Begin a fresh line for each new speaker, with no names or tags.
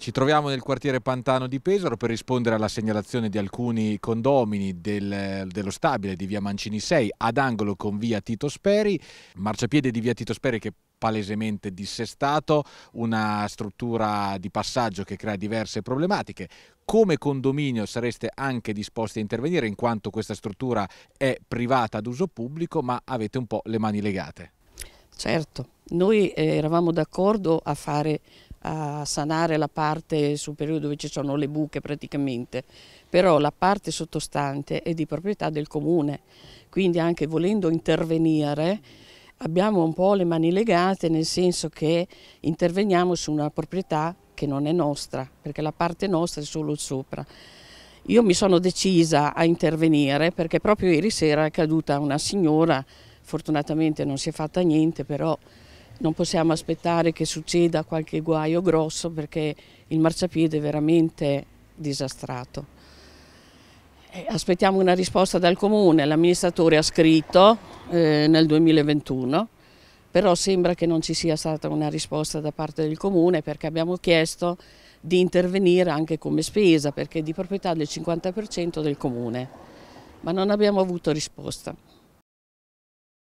Ci troviamo nel quartiere Pantano di Pesaro per rispondere alla segnalazione di alcuni condomini del, dello stabile di via Mancini 6 ad angolo con via Tito Speri, marciapiede di via Tito Speri che palesemente dissestato, una struttura di passaggio che crea diverse problematiche. Come condominio sareste anche disposti a intervenire in quanto questa struttura è privata ad uso pubblico ma avete un po' le mani legate?
Certo, noi eh, eravamo d'accordo a fare a sanare la parte superiore dove ci sono le buche praticamente, però la parte sottostante è di proprietà del comune, quindi anche volendo intervenire abbiamo un po' le mani legate nel senso che interveniamo su una proprietà che non è nostra, perché la parte nostra è solo sopra. Io mi sono decisa a intervenire perché proprio ieri sera è caduta una signora, fortunatamente non si è fatta niente, però non possiamo aspettare che succeda qualche guaio grosso perché il marciapiede è veramente disastrato. Eh, aspettiamo una risposta dal comune, l'amministratore ha scritto eh, nel 2021, però sembra che non ci sia stata una risposta da parte del comune perché abbiamo chiesto di intervenire anche come spesa perché è di proprietà del 50% del comune, ma non abbiamo avuto risposta.